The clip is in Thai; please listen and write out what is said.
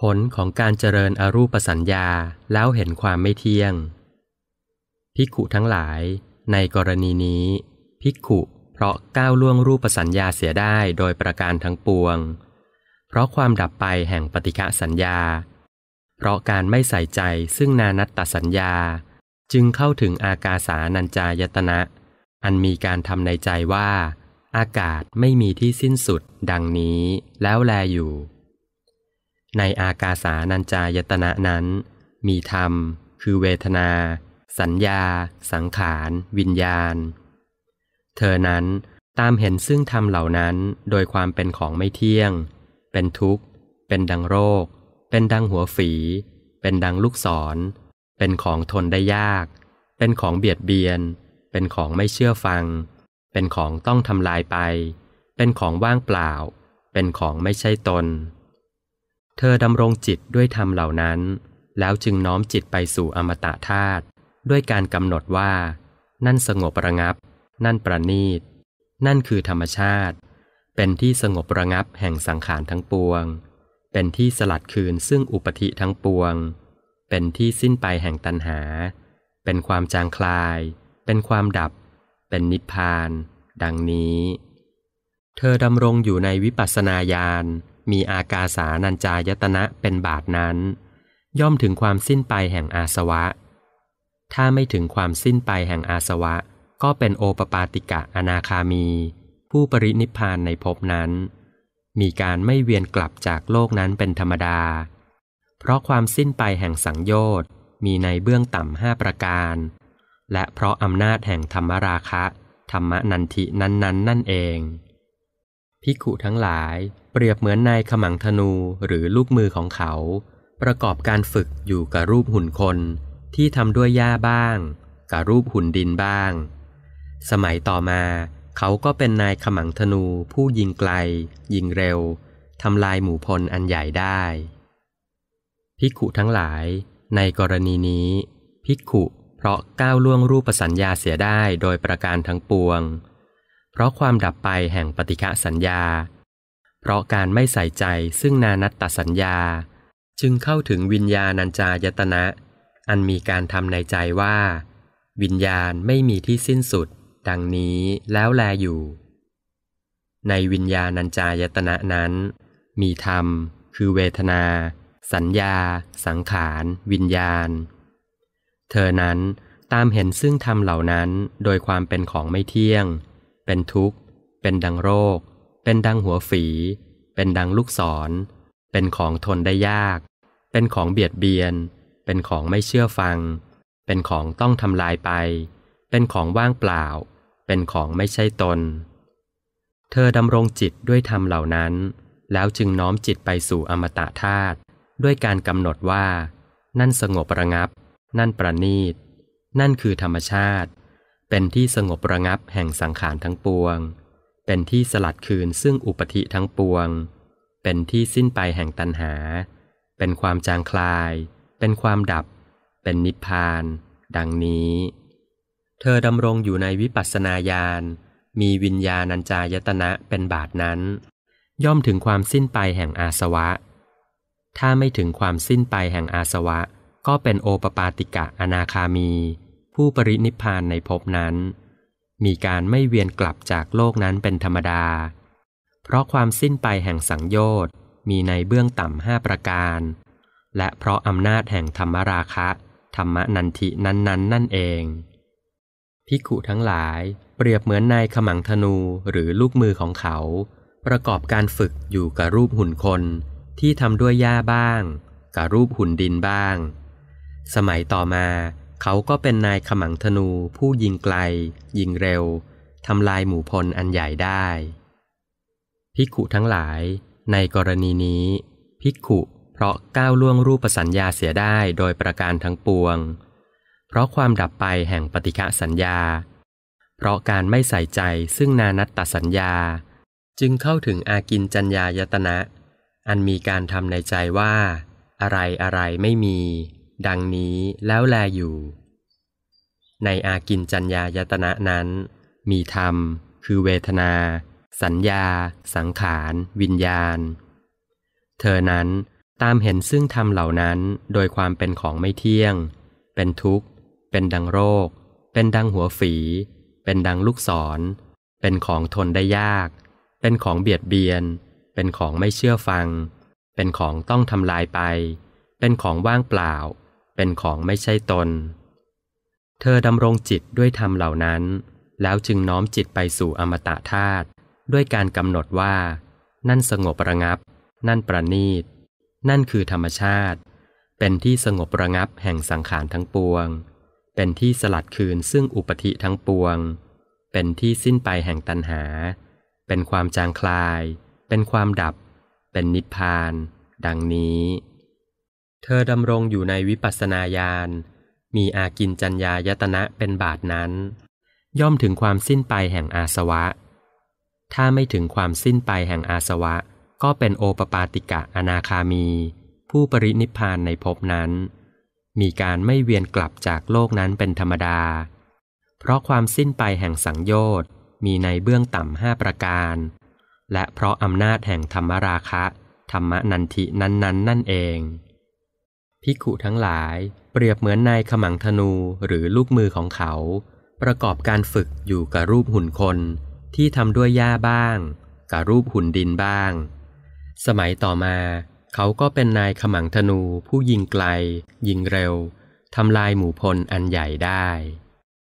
ผลของการเจริญอรูปสัญญาแล้วเห็นความไม่เที่ยงพิกขุทั้งหลาย ในกรณีนี้พิกขุเพราะก้าวล่วงรูปสัญญาเสียได้โดยประการทั้งปวง เพราะความดับไปแห่งปฏิกะสัญญา เพราะการไม่ใส่ใจซึ่งนานัตตสัญญาจึงเข้าถึงอากาสานัญจายตนะ อันมีการทำในใจว่า อากาศไม่มีที่สิ้นสุดดังนี้แล้วแลอยู่ในอากาสานัญจายตนะนั้น มีธรรมคือเวทนา สัญญา สังขารวิญญาณ เธอนั้นตามเห็นซึ่งธรรมเหล่านั้นโดยความเป็นของไม่เที่ยง เป็นทุกข์เป็นดังโรค เป็นดังหัวฝีเป็นดังลูกศร เป็นของทนได้ยาก เป็นของเบียดเบียน เป็นของไม่เชื่อฟัง เป็นของต้องทำลายไป เป็นของว่างเปล่า เป็นของไม่ใช่ตนเธอดำรงจิตด้วยธรรมเหล่านั้น แล้วจึงน้อมจิตไปสู่อมตะธาตุด้วยการกำหนดว่า นั่นสงบระงับ นั่นประณีตนั่นคือธรรมชาติ เป็นที่สงบระงับแห่งสังขารทั้งปวง เป็นที่สลัดคืนซึ่งอุปธิทั้งปวง เป็นที่สิ้นไปแห่งตัณหา เป็นความจางคลาย เป็นความดับ เป็นนิพพาน ดังนี้ เธอดำรงอยู่ในวิปัสสนาญาณมีอากาสานัญจายตนะเป็นบาทนั้น ย่อมถึงความสิ้นไปแห่งอาสวะ ถ้าไม่ถึงความสิ้นไปแห่งอาสวะ ก็เป็นโอปปาติกะ อนาคามี ผู้ปรินิพานในภพนั้น มีการไม่เวียนกลับจากโลกนั้นเป็นธรรมดา เพราะความสิ้นไปแห่งสังโยชน์มีในเบื้องต่ำห้าประการ และเพราะอำนาจแห่งธรรมราคะ ธรรมนันทินั้น ๆนนนั่นเองพิกุทั้งหลายเรียบเหมือนนายขมังธนูหรือลูกมือของเขา ประกอบการฝึกอยู่กับรูปหุ่นคนที่ทำด้วยหญ้าบ้าง กับรูปหุ่นดินบ้าง สมัยต่อมา เขาก็เป็นนายขมังธนูผู้ยิงไกล ยิงเร็วทำลายหมู่พลอันใหญ่ได้พิกขุทั้งหลาย ในกรณีนี้พิกขุเพราะก้าวล่วงรูปสัญญาเสียได้โดยประการทั้งปวง เพราะความดับไปแห่งปฏิฆะสัญญาราะการไม่ใส่ใจซึ่งนานัตตสัญญา จึงเข้าถึงวิญญาณัญจายตนะ อันมีการทำในใจว่า วิญญาณไม่มีที่สิ้นสุดดังนี้แล้วแลอยู่ ในวิญญาณัญจายตนะนั้น มีธรรมคือเวทนา สัญญา สังขารวิญญาณ เธอนั้นตามเห็นซึ่งธรรมเหล่านั้นโดยความเป็นของไม่เที่ยง เป็นทุกข์ เป็นดังโรคเป็นดังหัวฝีเป็นดังลูกศร เป็นของทนได้ยาก เป็นของเบียดเบียน เป็นของไม่เชื่อฟัง เป็นของต้องทำลายไป เป็นของว่างเปล่า เป็นของไม่ใช่ตน เธอดำรงจิตด้วยธรรมเหล่านั้น แล้วจึงน้อมจิตไปสู่อมตะธาตุ ด้วยการกำหนดว่า นั่นสงบระงับ นั่นประณีตนั่นคือธรรมชาติ เป็นที่สงบระงับแห่งสังขารทั้งปวงเป็นที่สลัดคืนซึ่งอุปธิทั้งปวง เป็นที่สิ้นไปแห่งตัณหา เป็นความจางคลาย เป็นความดับ เป็นนิพพาน ดังนี้ เธอดำรงอยู่ในวิปัสสนาญาณ มีวิญญาณัญจายตนะเป็นบาทนั้น ย่อมถึงความสิ้นไปแห่งอาสวะ ถ้าไม่ถึงความสิ้นไปแห่งอาสวะ ก็เป็นโอปปาติกะอนาคามี ผู้ปรินิพพานในภพนั้นมีการไม่เวียนกลับจากโลกนั้นเป็นธรรมดา เพราะความสิ้นไปแห่งสังโยชน์ มีในเบื้องต่ำห้าประการ และเพราะอำนาจแห่งธรรมราคะ ธรรมนันทินั้นๆนนนั่นเอง พิกุทั้งหลายเปรียบเหมือนนายขมังธนูหรือลูกมือของเขา ประกอบการฝึกอยู่กับรูปหุ่นคน ที่ทำด้วยหญ้าบ้าง กับรูปหุ่นดินบ้าง สมัยต่อมาเขาก็เป็นนายขมังธนูผู้ยิงไกลยิงเร็ว ทำลายหมู่พลอันใหญ่ได้พิกุทั้งหลาย ในกรณีนี้พิกุเพราะก้าวล่วงรูปสัญญาเสียได้โดยประการทั้งปวง เพราะความดับไปแห่งปฏิฆะสัญญา เพราะการไม่ใส่ใจซึ่งนานัตตสัญญา จึงเข้าถึงอากินจัญญายตนะ อันมีการทำในใจว่า อะไรอะไรไม่มีดังนี้แล้วแลอยู่ ในอากินจัญญายตนะนั้น มีธรรมคือเวทนา สัญญา สังขารวิญญาณ เธอนั้นตามเห็นซึ่งธรรมเหล่านั้นโดยความเป็นของไม่เที่ยง เป็นทุกข์ เป็นดังโรค เป็นดังหัวฝีเป็นดังลูกศร เป็นของทนได้ยาก เป็นของเบียดเบียน เป็นของไม่เชื่อฟัง เป็นของต้องทำลายไป เป็นของว่างเปล่าเป็นของไม่ใช่ตน เธอดำรงจิตด้วยธรรมเหล่านั้น แล้วจึงน้อมจิตไปสู่อมตะธาตุด้วยการกำหนดว่า นั่นสงบระงับนั่นประณีตนั่นคือธรรมชาติ เป็นที่สงบระงับแห่งสังขารทั้งปวง เป็นที่สลัดคืนซึ่งอุปธิทั้งปวง เป็นที่สิ้นไปแห่งตัณหา เป็นความจางคลาย เป็นความดับ เป็นนิพพาน ดังนี้เธอดำรงอยู่ในวิปัสสนาญาณมีอากินจัญญายตนะเป็นบาทนั้น ย่อมถึงความสิ้นไปแห่งอาสวะ ถ้าไม่ถึงความสิ้นไปแห่งอาสวะ ก็เป็นโอปปาติกะอนาคามี ผู้ปรินิพานในภพนั้น มีการไม่เวียนกลับจากโลกนั้นเป็นธรรมดา เพราะความสิ้นไปแห่งสังโยชน์มีในเบื้องต่ำห้าประการ และเพราะอำนาจแห่งธรรมราคะ ธรรมนันทินั้นๆนนนั่นเองพิกุทั้งหลายเปรียบเหมือนนายขมังธนูหรือลูกมือของเขา ประกอบการฝึกอยู่กับรูปหุ่นคน ที่ทำด้วยหญ้าบ้าง กับรูปหุ่นดินบ้าง สมัยต่อมาเขาก็เป็นนายขมังธนูผู้ยิงไกล ยิงเร็วทำลายหมู่พลอันใหญ่ได้